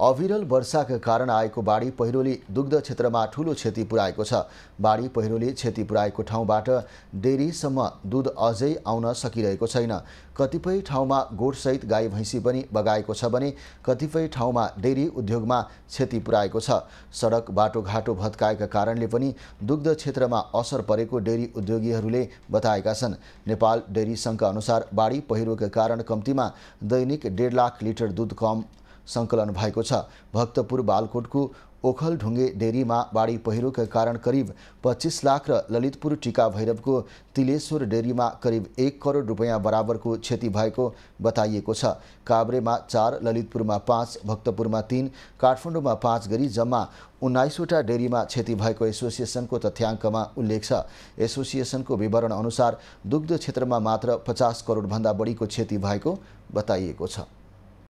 अविरल वर्षाका कारण आएको बाढी पहिरोले दुग्ध क्षेत्रमा ठूलो क्षति पुर्याएको छ बाढी पहिरोले क्षति पुर्याएको ठाउँबाट डेरीसम्म दुध अझै आउन सकिरहेको छैन कतिपय ठाउँमा गोठसहित गाई भैँसी पनि बगाएको छ भने कतिपय ठाउँमा डेरी उद्योगमा क्षति पुर्याएको छ सडक बाटोघाटो भत्काएका कारणले पनि दुग्ध क्षेत्रमा असर परेको डेरी उद्योगीहरूले बताएका छन् नेपाल डेरी सङ्घका अनुसार बाढी पहिरोका कारण कम्तीमा दैनिक डेढ लाख लिटर दुध कम सङ्कलन भक्तपुर बालकोट को ओखलढुंगे डेरी में बाढी पहरो के कारण करीब 25 लाख र ललितपुर टीका भैरव को तिलेश्वर डेरी में करीब एक करोड रुपया बराबर को क्षति में चार ललितपुर में पांच भक्तपुर में तीन काठमंडों में पांच गरी जम्मा उन्नाइसवटा डेरी में क्षति को तथ्यांक में उल्लेख एसोसिएसन को विवरण अनुसार दुग्ध क्षेत्रमा मात्र पचास बड़ी को क्षति भएको